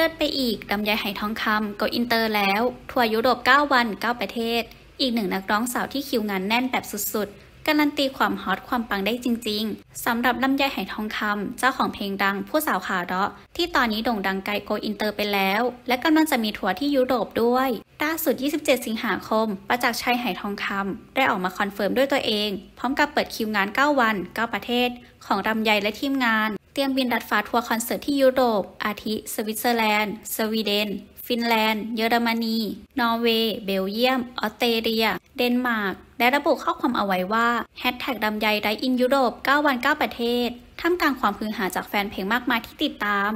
เดินไปอีกลำไยไหทองคำก็อินเตอร์แล้ว ทัวร์ยุโรป 9 วัน 9 ประเทศ อีกหนึ่งนักร้องสาวที่คิวงานแน่นแบบสุดๆ การันตีความฮอตความปังได้จริงๆ สำหรับลำไยไหทองคำ เจ้าของเพลงดังผู้สาวขาเราะที่ตอนนี้โด่งดังไกลโกอินเตอร์ไปแล้ว และกำลังจะมีทัวร์ที่ยุโรปด้วยล่าสุด 27 สิงหาคม ประจักษ์ชัยไหทองคำได้ออกมาคอนเฟิร์มด้วยตัวเอง พร้อมกับเปิดคิวงาน 9 วัน 9 ประเทศ ของลำไยและทีมงานเตรียมบินดัดฟ้าทัวร์คอนเสิร์ตที่ยุโรป อาทิ สวิตเซอร์แลนด์ สวีเดน ฟินแลนด์ เยอรมนี นอร์เวย์ เบลเยียม ออสเตรเลีย เดนมาร์ก และระบุข้อความเอาไว้ว่าแฮชแท็กดำญยไรอินยุโรป 9 วัน 9 ประเทศท่ามกลางความฮือหาจากแฟนเพลงมากมายที่ติดตาม